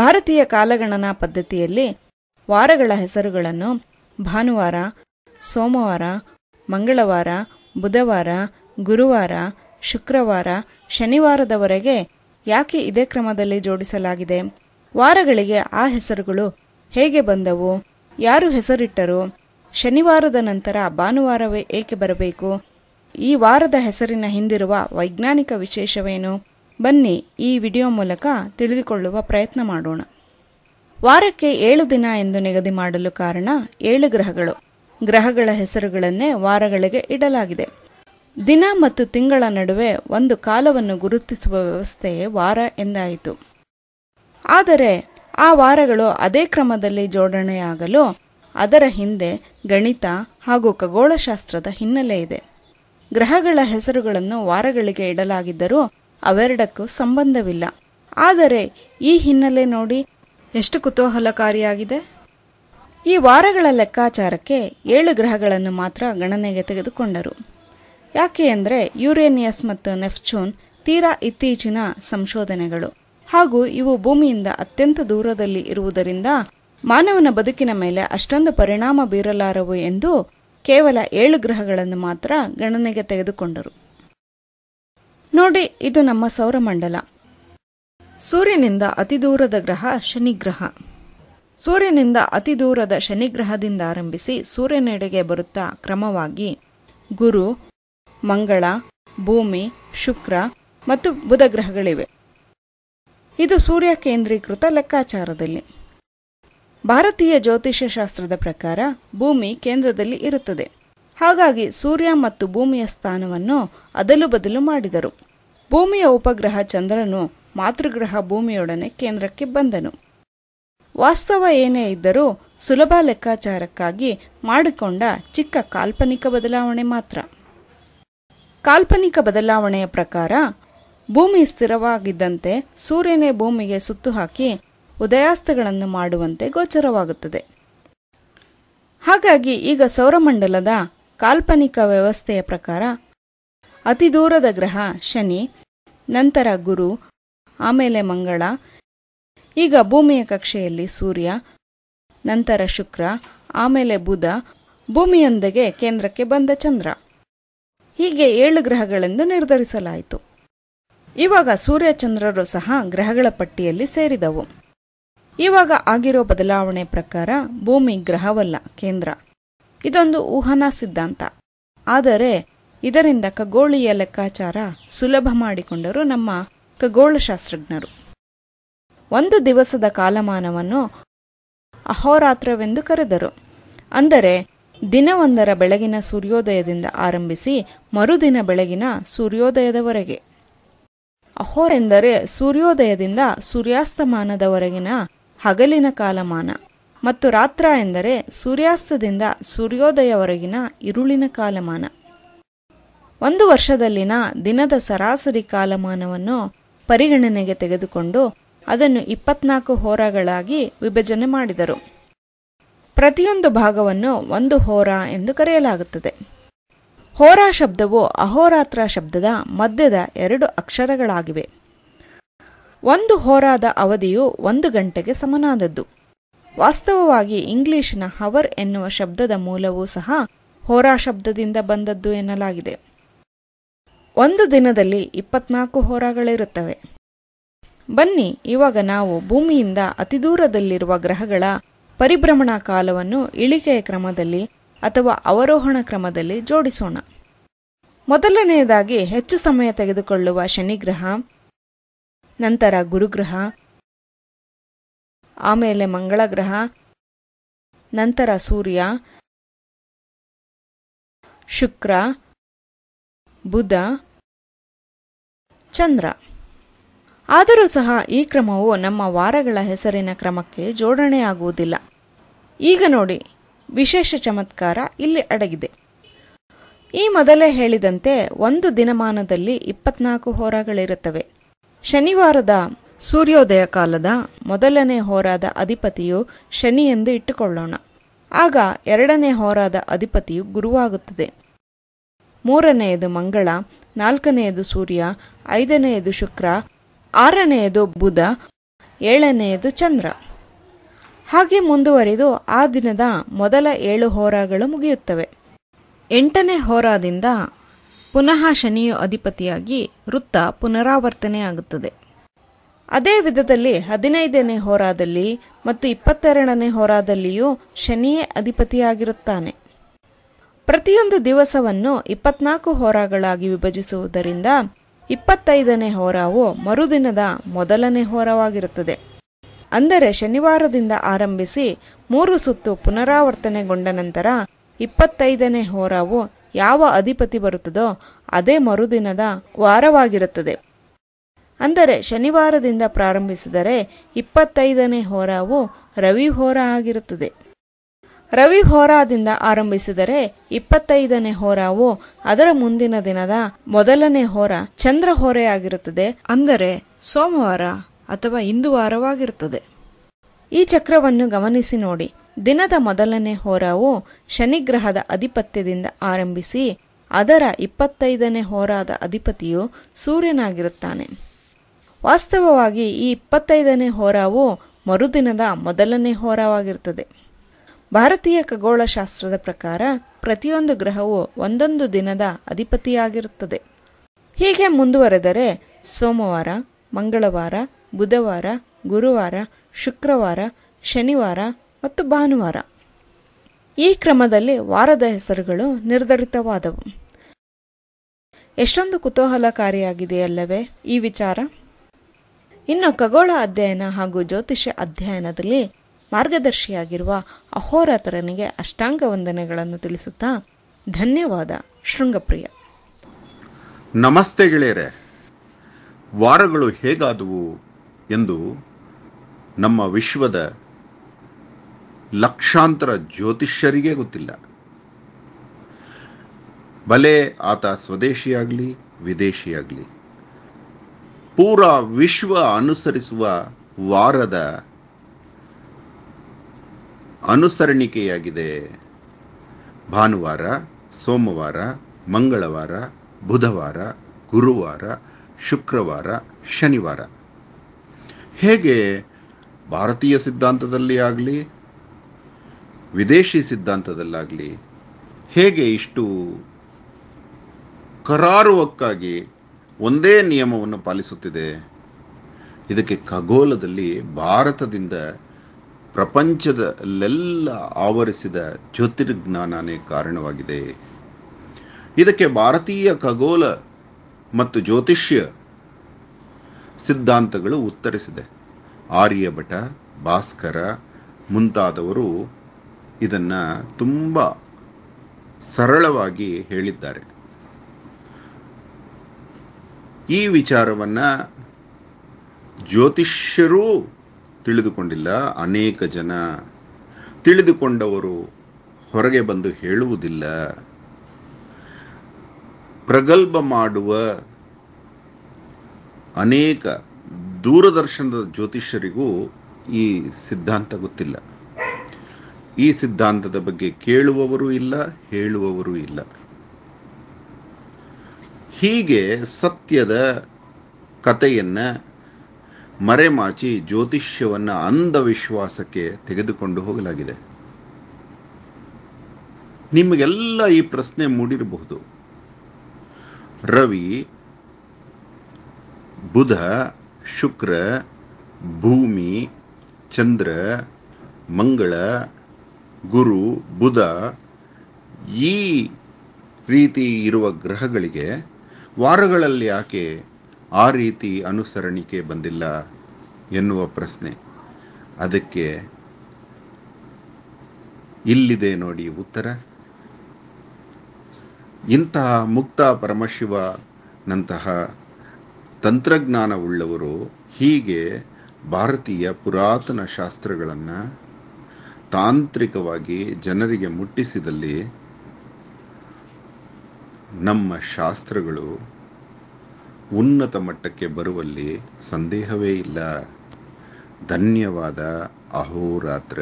ಭಾರತೀಯ ಕಾಲಗಣನಾ ಪದ್ಧತಿಯಲ್ಲಿ ವಾರಗಳ ಹೆಸರುಗಳನ್ನು ಭಾನುವಾರ ಸೋಮವಾರ ಮಂಗಳವಾರ ಬುಧವಾರ ಗುರುವಾರ ಶುಕ್ರವಾರ ಶನಿವಾರದವರೆಗೆ ಯಾಕೆ ಇದೇ ಕ್ರಮದಲ್ಲಿ ಜೋಡಿಸಲಾಗಿದೆ ವಾರಗಳಿಗೆ ಆ ಹೆಸರುಗಳು ಹೇಗೆ ಬಂದವು ಯಾರು ಹೆಸರಿಟ್ಟರು ಶನಿವಾರದ ನಂತರ ಭಾನುವಾರವೇ ಏಕೆ ಬರಬೇಕು ಈ ವಾರದ ಹೆಸರಿನ ಹಿಂದಿರುವ ವೈಜ್ಞಾನಿಕ ವಿಶೇಷವೇನು ಬನ್ನಿ ಈ ವಿಡಿಯೋ ಮೂಲಕ ತಿಳಿದುಕೊಳ್ಳುವ ಪ್ರಯತ್ನ ಮಾಡೋಣ ವಾರಕ್ಕೆ ಏಳು ದಿನ ಎಂದು ನಿಗದಿ ಮಾಡಲು ಕಾರಣ ಏಳು ಗ್ರಹಗಳು ಗ್ರಹಗಳ ಹೆಸರುಗಳನ್ನೇ ವಾರಗಳಿಗೆ ಇಡಲಾಗಿದೆ ದಿನ ಮತ್ತು ತಿಂಗಳ ನಡುವೆ ಒಂದು ಕಾಲವನ್ನು ಗುರುತಿಸುವ ವ್ಯವಸ್ಥೆಯೇ ವಾರ ಎಂದಾಯಿತು ಆದರೆ ಆ ವಾರಗಳು ಅದೇ ಕ್ರಮದಲ್ಲಿ ಜೋಡಣೆಯಾಗಲು ಅದರ ಹಿಂದೆ ಗಣಿತ ಹಾಗೂ ಖಗೋಳಶಾಸ್ತ್ರದ ಹಿನ್ನೆಲೆ ಇದೆ ಗ್ರಹಗಳ ಹೆಸರುಗಳನ್ನು ವಾರಗಳಿಗೆ ಇಡಲಾಗಿದ್ದರೂ ಅವೆರಡಕ್ಕೂ ಸಂಬಂಧವಿಲ್ಲ ಆದರೆ ಈ ಹಿನ್ನೆಲೆ ನೋಡಿ ಎಷ್ಟು ಕುತೂಹಲಕಾರಿಯಾಗಿದೆ ಈ ವಾರಗಳ ಲೆಕ್ಕಾಚಾರಕ್ಕೆ ಏಳು ಗ್ರಹಗಳನ್ನು ಮಾತ್ರ ಗಣನೆಗೆ ತೆಗೆದುಕೊಂಡರು ಯಾಕೆ ಅಂದರೆ ಯುರೇನಿಯಸ್ ಮತ್ತು ನೆಫ್ಚೂನ್ ತೀರಾ ಇತ್ತೀಚಿನ ಸಂಶೋಧನೆಗಳು ಹಾಗೂ ಇವು ಭೂಮಿಯಿಂದ ಅತ್ಯಂತ ದೂರದಲ್ಲಿ ಇರುವುದರಿಂದ ಮಾನವನ ಬದುಕಿನ ಮೇಲೆ ಅಷ್ಟೊಂದು ಪರಿಣಾಮ ಬೀರಲಾರವು ಎಂದು ಕೇವಲ ಏಳು ಗ್ರಹಗಳನ್ನು ಮಾತ್ರ ಗಣನೆಗೆ ತೆಗೆದುಕೊಂಡರು ನೋಡಿ ಇದು ನಮ್ಮ ಸೌರಮಂಡಲ ಸೂರ್ಯನಿಂದ ಅತಿ ದೂರದ ಗ್ರಹ ಶನಿಗ್ರಹ ಸೂರ್ಯನಿಂದ ಅತಿ ದೂರದ ಶನಿಗ್ರಹದಿಂದ ಆರಂಭಿಸಿ ಸೂರ್ಯನೆಡೆಗೆ ಬರುತ್ತಾ ಕ್ರಮವಾಗಿ ಗುರು ಮಂಗಳ ಭೂಮಿ ಶುಕ್ರ ಮತ್ತು ಬುಧ ಗ್ರಹಗಳಿವೆ ಇದು ಸೂರ್ಯ ಕೇಂದ್ರೀಕೃತ ಲೆಕ್ಕಾಚಾರದಲ್ಲಿ ಭಾರತೀಯ ಜ್ಯೋತಿಷ್ಯ ಶಾಸ್ತ್ರದ ಪ್ರಕಾರ ಭೂಮಿ ಕೇಂದ್ರದಲ್ಲಿ ಇರುತ್ತದೆ ಹಾಗಾಗಿ ಸೂರ್ಯ ಮತ್ತು ಭೂಮಿಯ ಸ್ಥಾನವನ್ನು ಅದಲು ಬದಲು ಮಾಡಿದರು ಭೂಮಿಯ ಉಪಗ್ರಹ ಚಂದ್ರನು ಮಾತೃಗ್ರಹ ಭೂಮಿಯೊಡನೆ ಕೇಂದ್ರಕ್ಕೆ ಬಂದನು ವಾಸ್ತವ ಏನೇ ಇದ್ದರೂ ಸುಲಭ ಲೆಕ್ಕಾಚಾರಕ್ಕಾಗಿ ಮಾಡಿಕೊಂಡ ಚಿಕ್ಕ ಕಾಲ್ಪನಿಕ ಬದಲಾವಣೆ ಮಾತ್ರ ಕಾಲ್ಪನಿಕ ಬದಲಾವಣೆಯ ಪ್ರಕಾರ ಭೂಮಿ ಸ್ಥಿರವಾಗಿದ್ದಂತೆ ಸೂರ್ಯನೇ ಭೂಮಿಗೆ ಸುತ್ತು ಹಾಕಿ ಉದಯಾಸ್ತಗಳನ್ನು ಮಾಡುವಂತೆ ಗೋಚರವಾಗುತ್ತದೆ ಹಾಗಾಗಿ ಈಗ ಸೌರಮಂಡಲದ ಕಾಲ್ಪನಿಕ ವ್ಯವಸ್ಥೆಯ ಪ್ರಕಾರ ಅತಿದೂರದ ಗ್ರಹ ಶನಿ ನಂತರ ಗುರು ಆಮೇಲೆ ಮಂಗಳ ಈಗ ಭೂಮಿಯ ಕಕ್ಷೆಯಲ್ಲಿ ಸೂರ್ಯ ನಂತರ ಶುಕ್ರ ಆಮೇಲೆ ಬುಧ ಭೂಮಿಯೊಂದಿಗೆ ಕೇಂದ್ರಕ್ಕೆ ಬಂದ ಚಂದ್ರ ಹೀಗೆ ಏಳು ಗ್ರಹಗಳೆಂದು ನಿರ್ಧರಿಸಲಾಯಿತು ಇವಾಗ ಸೂರ್ಯ ಚಂದ್ರರು ಸಹ ಗ್ರಹಗಳ ಪಟ್ಟಿಯಲ್ಲಿ ಸೇರಿದವು ಇವಾಗ ಆಗಿರೋ ಬದಲಾವಣೆ ಪ್ರಕಾರ ಭೂಮಿ ಗ್ರಹವಲ್ಲ ಕೇಂದ್ರ ಇದೊಂದು ಊಹನಾ ಸಿದ್ಧಾಂತ ಆದರೆ ಇದರಿಂದ ಖಗೋಳೀಯ ಲೆಕ್ಕಾಚಾರ ಸುಲಭ ಮಾಡಿಕೊಂಡರು ನಮ್ಮ ಖಗೋಳಶಾಸ್ತ್ರಜ್ಞರು ಒಂದು ದಿವಸದ ಕಾಲಮಾನವನ್ನು ಅಹೋರಾತ್ರವೆಂದು ಕರೆದರು ಅಂದರೆ ದಿನವೊಂದರ ಬೆಳಗಿನ ಸೂರ್ಯೋದಯದಿಂದ ಆರಂಭಿಸಿ ಮರುದಿನ ಬೆಳಗಿನ ಸೂರ್ಯೋದಯದವರೆಗೆ ಅಹೋರ್ ಎಂದರೆ ಸೂರ್ಯೋದಯದಿಂದ ಸೂರ್ಯಾಸ್ತಮಾನದವರೆಗಿನ ಹಗಲಿನ ಕಾಲಮಾನ ಮತ್ತು ರಾತ್ರ ಎಂದರೆ ಸೂರ್ಯಾಸ್ತದಿಂದ ಸೂರ್ಯೋದಯವರೆಗಿನ ಇರುಳಿನ ಕಾಲಮಾನ ಒಂದು ವರ್ಷದಲ್ಲಿನ ದಿನದ ಸರಾಸರಿ ಕಾಲಮಾನವನ್ನು ಪರಿಗಣನೆಗೆ ತೆಗೆದುಕೊಂಡು ಅದನ್ನು ಇಪ್ಪತ್ನಾಲ್ಕು ಹೋರಾಗಳಾಗಿ ವಿಭಜನೆ ಮಾಡಿದರು ಪ್ರತಿಯೊಂದು ಭಾಗವನ್ನು ಒಂದು ಹೋರಾ ಎಂದು ಕರೆಯಲಾಗುತ್ತದೆ ಹೋರಾ ಶಬ್ದವು ಅಹೋರಾತ್ರ ಶಬ್ದದ ಮಧ್ಯದ ಎರಡು ಅಕ್ಷರಗಳಾಗಿವೆ ಒಂದು ಹೋರಾದ ಅವಧಿಯು ಒಂದು ಗಂಟೆಗೆ ಸಮನಾದದ್ದು ವಾಸ್ತವವಾಗಿ ಇಂಗ್ಲಿಶಿನ ಹವರ್ ಎನ್ನುವ ಶಬ್ದದ ಮೂಲವೂ ಸಹ ಹೋರಾ ಶಬ್ದದಿಂದ ಬಂದದ್ದು ಎನ್ನಲಾಗಿದೆ ಒಂದು ದಿನದಲ್ಲಿ ಇಪ್ಪತ್ನಾಲ್ಕು ಹೋರಾಗಳಿರುತ್ತವೆ ಬನ್ನಿ ಇವಾಗ ನಾವು ಭೂಮಿಯಿಂದ ಅತಿದೂರದಲ್ಲಿರುವ ಗ್ರಹಗಳ ಪರಿಭ್ರಮಣ ಕಾಲವನ್ನು ಇಳಿಕೆಯ ಕ್ರಮದಲ್ಲಿ ಅಥವಾ ಅವರೋಹಣ ಕ್ರಮದಲ್ಲಿ ಜೋಡಿಸೋಣ ಮೊದಲನೆಯದಾಗಿ ಹೆಚ್ಚು ಸಮಯ ತೆಗೆದುಕೊಳ್ಳುವ ಶನಿಗ್ರಹ ನಂತರ ಗುರುಗ್ರಹ ಆಮೇಲೆ ಮಂಗಳ ಗ್ರಹ ನಂತರ ಸೂರ್ಯ ಶುಕ್ರ ಬುಧ ಚಂದ್ರ ಆದರೂ ಸಹ ಈ ಕ್ರಮವು ನಮ್ಮ ವಾರಗಳ ಹೆಸರಿನ ಕ್ರಮಕ್ಕೆ ಜೋಡಣೆಯಾಗುವುದಿಲ್ಲ ಈಗ ನೋಡಿ ವಿಶೇಷ ಚಮತ್ಕಾರ ಇಲ್ಲಿ ಅಡಗಿದೆ ಈ ಮೊದಲೇ ಹೇಳಿದಂತೆ ಒಂದು ದಿನಮಾನದಲ್ಲಿ ಇಪ್ಪತ್ನಾಲ್ಕು ಹೋರಾಗಳಿರುತ್ತವೆ ಶನಿವಾರದ ಸೂರ್ಯೋದಯ ಕಾಲದ ಮೊದಲನೇ ಹೋರಾದ ಅಧಿಪತಿಯು ಶನಿ ಎಂದು ಇಟ್ಟುಕೊಳ್ಳೋಣ ಆಗ ಎರಡನೇ ಹೋರಾದ ಅಧಿಪತಿಯು ಗುರುವಾಗುತ್ತದೆ ಮೂರನೆಯದು ಮಂಗಳ ನಾಲ್ಕನೆಯದು ಸೂರ್ಯ ಐದನೆಯದು ಶುಕ್ರ ಆರನೆಯದು ಬುಧ ಏಳನೆಯದು ಚಂದ್ರ ಹಾಗೆ ಮುಂದುವರಿದು ಆ ದಿನದ ಮೊದಲ ಏಳು ಹೋರಾಗಳು ಮುಗಿಯುತ್ತವೆ ಎಂಟನೇ ಹೋರಾದಿಂದ ಪುನಃ ಶನಿಯು ಅಧಿಪತಿಯಾಗಿ ವೃತ್ತ ಪುನರಾವರ್ತನೆಯಾಗುತ್ತದೆ ಅದೇ ವಿಧದಲ್ಲಿ ಹದಿನೈದನೇ ಹೋರಾದಲ್ಲಿ ಮತ್ತು ಇಪ್ಪತ್ತೆರಡನೇ ಹೋರಾದಲ್ಲಿಯೂ ಶನಿಯೇ ಅಧಿಪತಿಯಾಗಿರುತ್ತಾನೆ ಪ್ರತಿಯೊಂದು ದಿವಸವನ್ನು ಇಪ್ಪತ್ನಾಲ್ಕು ಹೋರಾಗಳಾಗಿ ವಿಭಜಿಸುವುದರಿಂದ ಇಪ್ಪತ್ತೈದನೇ ಹೋರಾವು ಮರುದಿನದ ಮೊದಲನೇ ಹೋರಾವಾಗಿರುತ್ತದೆ ಅಂದರೆ ಶನಿವಾರದಿಂದ ಆರಂಭಿಸಿ ಮೂರು ಸುತ್ತು ಪುನರಾವರ್ತನೆಗೊಂಡ ನಂತರ ಇಪ್ಪತ್ತೈದನೇ ಹೋರಾವು ಯಾವ ಅಧಿಪತಿ ಬರುತ್ತದೋ ಅದೇ ಮರುದಿನದ ವಾರವಾಗಿರುತ್ತದೆ ಅಂದರೆ ಶನಿವಾರದಿಂದ ಪ್ರಾರಂಭಿಸಿದರೆ ಇಪ್ಪತ್ತೈದನೇ ಹೋರಾವು ರವಿ ಹೋರ ಆಗಿರುತ್ತದೆ ರವಿ ಹೋರಾದಿಂದ ಆರಂಭಿಸಿದರೆ ಇಪ್ಪತ್ತೈದನೇ ಹೋರಾವು ಅದರ ಮುಂದಿನ ದಿನದ ಮೊದಲನೇ ಹೋರ ಚಂದ್ರ ಹೋರೆಯಾಗಿರುತ್ತದೆ ಅಂದರೆ ಸೋಮವಾರ ಅಥವಾ ಇಂದು ವಾರವಾಗಿರುತ್ತದೆ ಈ ಚಕ್ರವನ್ನು ಗಮನಿಸಿ ನೋಡಿ ದಿನದ ಮೊದಲನೇ ಹೋರಾವು ಶನಿಗ್ರಹದ ಅಧಿಪತ್ಯದಿಂದ ಆರಂಭಿಸಿ ಅದರ ಇಪ್ಪತ್ತೈದನೇ ಹೋರಾದ ಅಧಿಪತಿಯು ಸೂರ್ಯನಾಗಿರುತ್ತಾನೆ ವಾಸ್ತವವಾಗಿ ಈ ಇಪ್ಪತ್ತೈದನೇ ಹೋರಾವು ಮರುದಿನದ ಮೊದಲನೇ ಹೋರಾವಾಗಿರುತ್ತದೆ ಭಾರತೀಯ ಖಗೋಳಶಾಸ್ತ್ರದ ಪ್ರಕಾರ ಪ್ರತಿಯೊಂದು ಗ್ರಹವು ಒಂದೊಂದು ದಿನದ ಅಧಿಪತಿಯಾಗಿರುತ್ತದೆ ಹೀಗೆ ಮುಂದುವರೆದರೆ ಸೋಮವಾರ ಮಂಗಳವಾರ ಬುಧವಾರ ಗುರುವಾರ ಶುಕ್ರವಾರ ಶನಿವಾರ ಮತ್ತು ಭಾನುವಾರ ಈ ಕ್ರಮದಲ್ಲಿ ವಾರದ ಹೆಸರುಗಳು ನಿರ್ಧರಿತವಾದವು ಎಷ್ಟೊಂದು ಕುತೂಹಲಕಾರಿಯಾಗಿದೆಯಲ್ಲವೇ ಈ ವಿಚಾರ ಇನ್ನು ಖಗೋಳ ಅಧ್ಯಯನ ಹಾಗೂ ಜ್ಯೋತಿಷ್ಯ ಅಧ್ಯಯನದಲ್ಲಿ ಮಾರ್ಗದರ್ಶಿಯಾಗಿರುವ ಅಹೋರಾತರನಿಗೆ ಅಷ್ಟಾಂಗ ವಂದನೆಗಳನ್ನು ತಿಳಿಸುತ್ತಾ ಧನ್ಯವಾದ ಶೃಂಗಪ್ರಿಯ ನಮಸ್ತೆ ಗೆಳೆಯರೆ ವಾರಗಳು ಹೇಗಾದವು ಎಂದು ನಮ್ಮ ವಿಶ್ವದ ಲಕ್ಷಾಂತರ ಜ್ಯೋತಿಷ್ಯರಿಗೆ ಗೊತ್ತಿಲ್ಲ ಬಲೆ ಆತ ಸ್ವದೇಶಿಯಾಗಲಿ ವಿದೇಶಿಯಾಗಲಿ ಪೂರಾ ವಿಶ್ವ ಅನುಸರಿಸುವ ವಾರದ ಅನುಸರಣಿಕೆಯಾಗಿದೆ ಭಾನುವಾರ ಸೋಮವಾರ ಮಂಗಳವಾರ ಬುಧವಾರ ಗುರುವಾರ ಶುಕ್ರವಾರ ಶನಿವಾರ ಹೇಗೆ ಭಾರತೀಯ ಸಿದ್ಧಾಂತದಲ್ಲಿ ಆಗಲಿ ವಿದೇಶಿ ಸಿದ್ಧಾಂತದಲ್ಲಾಗಲಿ ಹೇಗೆ ಇಷ್ಟು ಕರಾರುವಕ್ಕಾಗಿ ಒಂದೇ ನಿಯಮವನ್ನು ಪಾಲಿಸುತ್ತಿದೆ ಇದಕ್ಕೆ ಖಗೋಲದಲ್ಲಿ ಭಾರತದಿಂದ ಪ್ರಪಂಚದಲ್ಲೆಲ್ಲ ಆವರಿಸಿದ ಜ್ಯೋತಿರ್ಜ್ಞಾನನೇ ಕಾರಣವಾಗಿದೆ ಇದಕ್ಕೆ ಭಾರತೀಯ ಖಗೋಲ ಮತ್ತು ಜ್ಯೋತಿಷ್ಯ ಸಿದ್ಧಾಂತಗಳು ಉತ್ತರಿಸಿದೆ ಆರ್ಯಭಟ ಭಾಸ್ಕರ ಮುಂತಾದವರು ಇದನ್ನು ತುಂಬ ಸರಳವಾಗಿ ಹೇಳಿದ್ದಾರೆ ಈ ವಿಚಾರವನ್ನು ಜ್ಯೋತಿಷ್ಯರೂ ತಿಳಿದುಕೊಂಡಿಲ್ಲ ಅನೇಕ ಜನ ತಿಳಿದುಕೊಂಡವರು ಹೊರಗೆ ಬಂದು ಹೇಳುವುದಿಲ್ಲ ಪ್ರಗಲ್ಭ ಮಾಡುವ ಅನೇಕ ದೂರದರ್ಶನದ ಜ್ಯೋತಿಷ್ಯರಿಗೂ ಈ ಸಿದ್ಧಾಂತ ಗೊತ್ತಿಲ್ಲ ಈ ಸಿದ್ಧಾಂತದ ಬಗ್ಗೆ ಕೇಳುವವರೂ ಇಲ್ಲ ಹೇಳುವವರೂ ಇಲ್ಲ ಹೀಗೆ ಸತ್ಯದ ಕಥೆಯನ್ನು ಮರೆಮಾಚಿ ಜ್ಯೋತಿಷ್ಯವನ್ನು ಅಂಧವಿಶ್ವಾಸಕ್ಕೆ ತೆಗೆದುಕೊಂಡು ಹೋಗಲಾಗಿದೆ ನಿಮಗೆಲ್ಲ ಈ ಪ್ರಶ್ನೆ ಮೂಡಿರಬಹುದು ರವಿ ಬುಧ ಶುಕ್ರ ಭೂಮಿ ಚಂದ್ರ ಮಂಗಳ ಗುರು ಬುಧ ಈ ರೀತಿ ಇರುವ ಗ್ರಹಗಳಿಗೆ ವಾರಗಳಲ್ಲಿ ಯಾಕೆ ಆ ರೀತಿ ಅನುಸರಣಿಕೆ ಬಂದಿಲ್ಲ ಎನ್ನುವ ಪ್ರಶ್ನೆ ಅದಕ್ಕೆ ಇಲ್ಲಿದೆ ನೋಡಿ ಉತ್ತರ ಇಂತಹ ಮುಕ್ತ ಪರಮಶಿವನಂತಹ ತಂತ್ರಜ್ಞಾನವುಳ್ಳವರು ಹೀಗೆ ಭಾರತೀಯ ಪುರಾತನ ಶಾಸ್ತ್ರಗಳನ್ನು ತಾಂತ್ರಿಕವಾಗಿ ಜನರಿಗೆ ಮುಟ್ಟಿಸಿದಲ್ಲಿ ನಮ್ಮ ಶಾಸ್ತ್ರಗಳು ಉನ್ನತ ಮಟ್ಟಕ್ಕೆ ಬರುವಲ್ಲಿ ಸಂದೇಹವೇ ಇಲ್ಲ ಧನ್ಯವಾದ ಅಹೋರಾತ್ರ